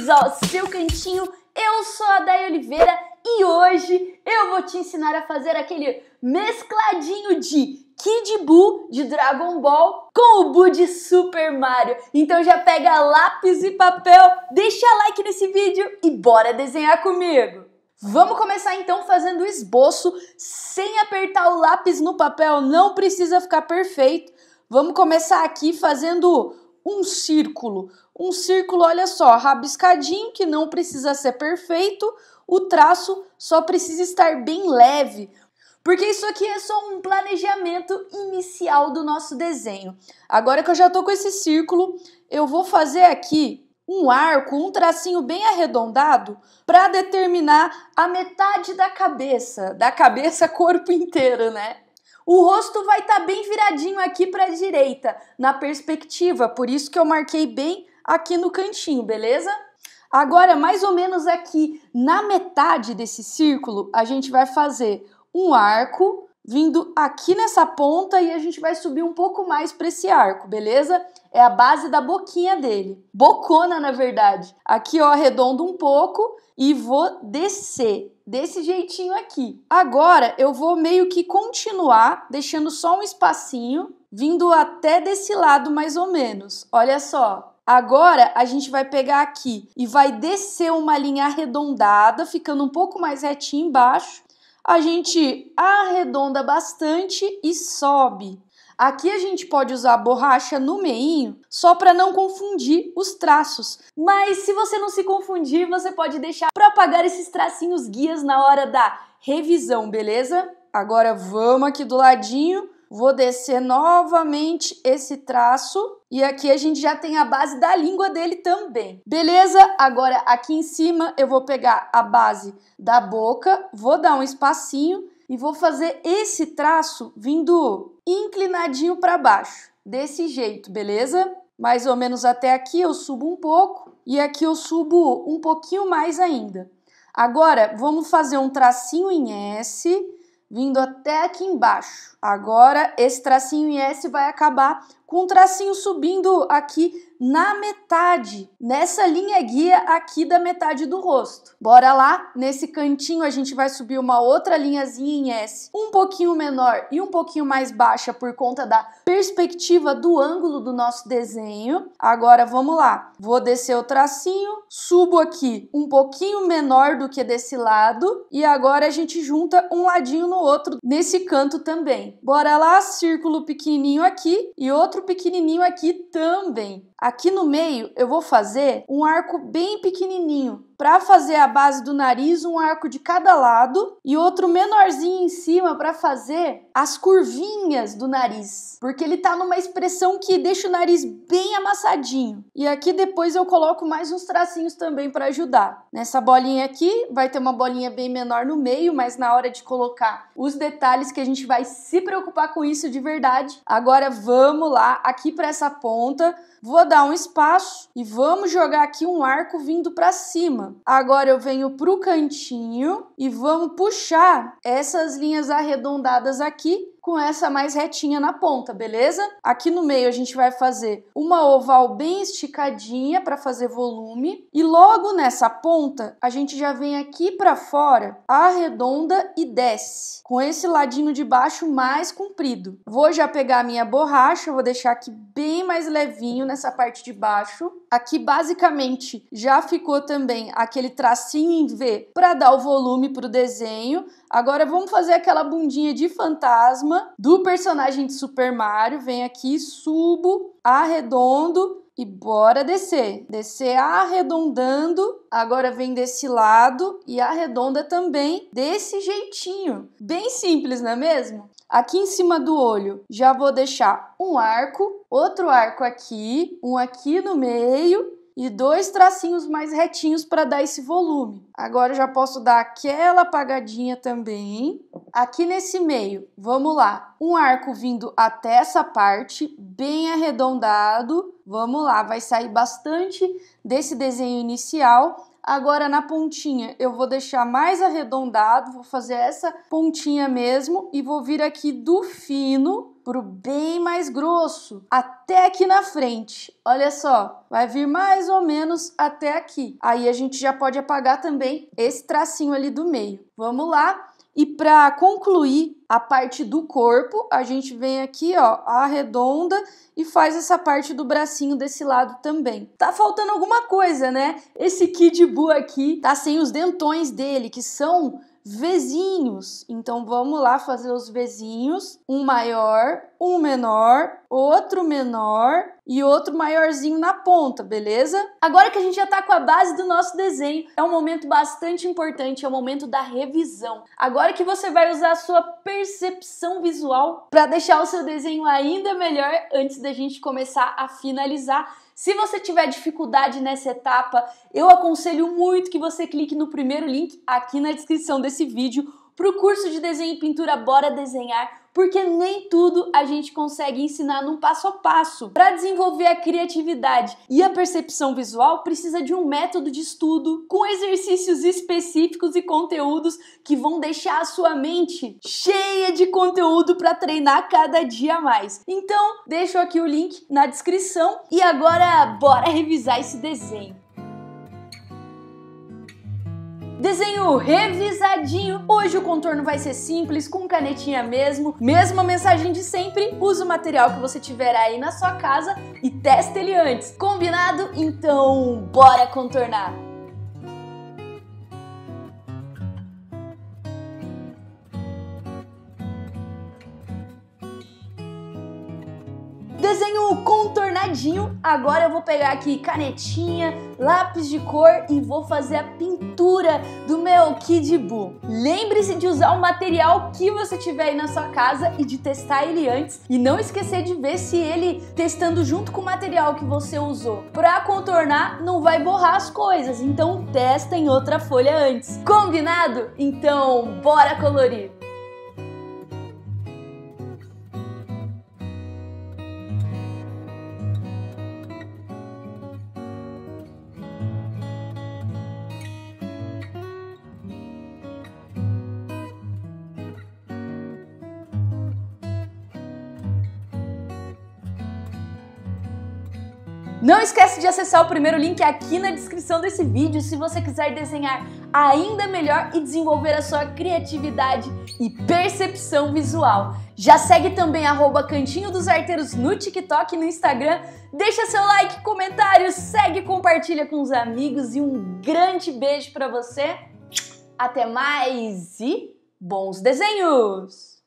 bem-vindos ao seu cantinho. Eu sou a Day Oliveira e hoje eu vou te ensinar a fazer aquele mescladinho de Kid Buu de Dragon Ball com o Buu de Super Mario. Então já pega lápis e papel, deixa like nesse vídeo e bora desenhar comigo. Vamos começar então fazendo o esboço sem apertar o lápis no papel, não precisa ficar perfeito. Vamos começar aqui fazendo um círculo. Um círculo, olha só, rabiscadinho, que não precisa ser perfeito, o traço só precisa estar bem leve, porque isso aqui é só um planejamento inicial do nosso desenho. Agora que eu já tô com esse círculo, eu vou fazer aqui um arco, um tracinho bem arredondado para determinar a metade da cabeça, da cabeça corpo inteiro, né? O rosto vai estar tá bem viradinho aqui para a direita, na perspectiva, por isso que eu marquei bem aqui no cantinho, beleza? Agora, mais ou menos aqui na metade desse círculo, a gente vai fazer um arco vindo aqui nessa ponta e a gente vai subir um pouco mais para esse arco, beleza? É a base da boquinha dele. Bocona, na verdade. Aqui, ó, arredondo um pouco e vou descer desse jeitinho aqui. Agora, eu vou meio que continuar, deixando só um espacinho, vindo até desse lado mais ou menos. Olha só, Agora a gente vai pegar aqui e vai descer uma linha arredondada, ficando um pouco mais retinho embaixo, a gente arredonda bastante e sobe. Aqui a gente pode usar borracha no meio só para não confundir os traços. Mas se você não se confundir, você pode deixar para apagar esses tracinhos guias na hora da revisão, beleza? Agora vamos aqui do ladinho Vou descer novamente esse traço. E aqui a gente já tem a base da língua dele também. Beleza? Agora aqui em cima eu vou pegar a base da boca, vou dar um espacinho e vou fazer esse traço vindo inclinadinho para baixo. Desse jeito, beleza? Mais ou menos até aqui eu subo um pouco e aqui eu subo um pouquinho mais ainda. Agora vamos fazer um tracinho em S vindo até aqui embaixo. Agora, esse tracinho em S vai acabar com um tracinho subindo aqui na metade, nessa linha guia aqui da metade do rosto. Bora lá, nesse cantinho a gente vai subir uma outra linhazinha em S, um pouquinho menor e um pouquinho mais baixa por conta da perspectiva do ângulo do nosso desenho. Agora vamos lá, vou descer o tracinho, subo aqui um pouquinho menor do que desse lado e agora a gente junta um ladinho no outro nesse canto também também. Bora lá, círculo pequenininho aqui e outro pequenininho aqui também. Aqui no meio eu vou fazer um arco bem pequenininho. Para fazer a base do nariz, um arco de cada lado e outro menorzinho em cima para fazer as curvinhas do nariz, porque ele tá numa expressão que deixa o nariz bem amassadinho. E aqui depois eu coloco mais uns tracinhos também para ajudar. Nessa bolinha aqui vai ter uma bolinha bem menor no meio, mas na hora de colocar os detalhes que a gente vai se se preocupar com isso de verdade. Agora vamos lá aqui para essa ponta. Vou dar um espaço e vamos jogar aqui um arco vindo para cima. Agora eu venho para o cantinho e vamos puxar essas linhas arredondadas aqui com essa mais retinha na ponta, beleza? Aqui no meio a gente vai fazer uma oval bem esticadinha para fazer volume e logo nessa ponta a gente já vem aqui para fora, arredonda e desce, com esse ladinho de baixo mais comprido. Vou já pegar a minha borracha, vou deixar aqui bem mais levinho nessa parte de baixo. Aqui basicamente já ficou também aquele tracinho em V para dar o volume para o desenho. Agora vamos fazer aquela bundinha de fantasma do personagem de Super Mario. Vem aqui, subo, arredondo e bora descer. Descer arredondando, agora vem desse lado e arredonda também desse jeitinho. Bem simples, não é mesmo? Aqui em cima do olho, já vou deixar um arco, outro arco aqui, um aqui no meio e dois tracinhos mais retinhos para dar esse volume. Agora já posso dar aquela apagadinha também. Aqui nesse meio, vamos lá. Um arco vindo até essa parte, bem arredondado. Vamos lá, vai sair bastante desse desenho inicial Agora na pontinha eu vou deixar mais arredondado, vou fazer essa pontinha mesmo e vou vir aqui do fino pro bem mais grosso, até aqui na frente. Olha só, vai vir mais ou menos até aqui. Aí a gente já pode apagar também esse tracinho ali do meio. Vamos lá? E para concluir a parte do corpo, a gente vem aqui, ó, arredonda e faz essa parte do bracinho desse lado também. Tá faltando alguma coisa, né? Esse Kid Buu aqui tá sem os dentões dele, que são vizinhos. Então vamos lá fazer os vizinhos, um maior, um menor, outro menor e outro maiorzinho na ponta, beleza? Agora que a gente já tá com a base do nosso desenho, é um momento bastante importante, é o momento da revisão. Agora que você vai usar a sua percepção visual para deixar o seu desenho ainda melhor antes da gente começar a finalizar. Se você tiver dificuldade nessa etapa, eu aconselho muito que você clique no primeiro link aqui na descrição desse vídeo para o curso de desenho e pintura Bora Desenhar, porque nem tudo a gente consegue ensinar num passo a passo. Para desenvolver a criatividade e a percepção visual, precisa de um método de estudo com exercícios específicos e conteúdos que vão deixar a sua mente cheia de conteúdo para treinar cada dia mais. Então, deixo aqui o link na descrição e agora bora revisar esse desenho. Desenho revisadinho. Hoje o contorno vai ser simples, com canetinha mesmo. Mesma mensagem de sempre, use o material que você tiver aí na sua casa e teste ele antes. Combinado? Então, bora contornar! desenho contornadinho. Agora eu vou pegar aqui canetinha, lápis de cor e vou fazer a pintura do meu Kid Buu. Lembre-se de usar o material que você tiver aí na sua casa e de testar ele antes. E não esquecer de ver se ele, testando junto com o material que você usou para contornar, não vai borrar as coisas. Então testa em outra folha antes. Combinado? Então bora colorir! Não esquece de acessar o primeiro link aqui na descrição desse vídeo se você quiser desenhar ainda melhor e desenvolver a sua criatividade e percepção visual. Já segue também arroba Cantinho dos Arteiros no TikTok e no Instagram. Deixa seu like, comentário, segue, compartilha com os amigos e um grande beijo para você. Até mais e bons desenhos!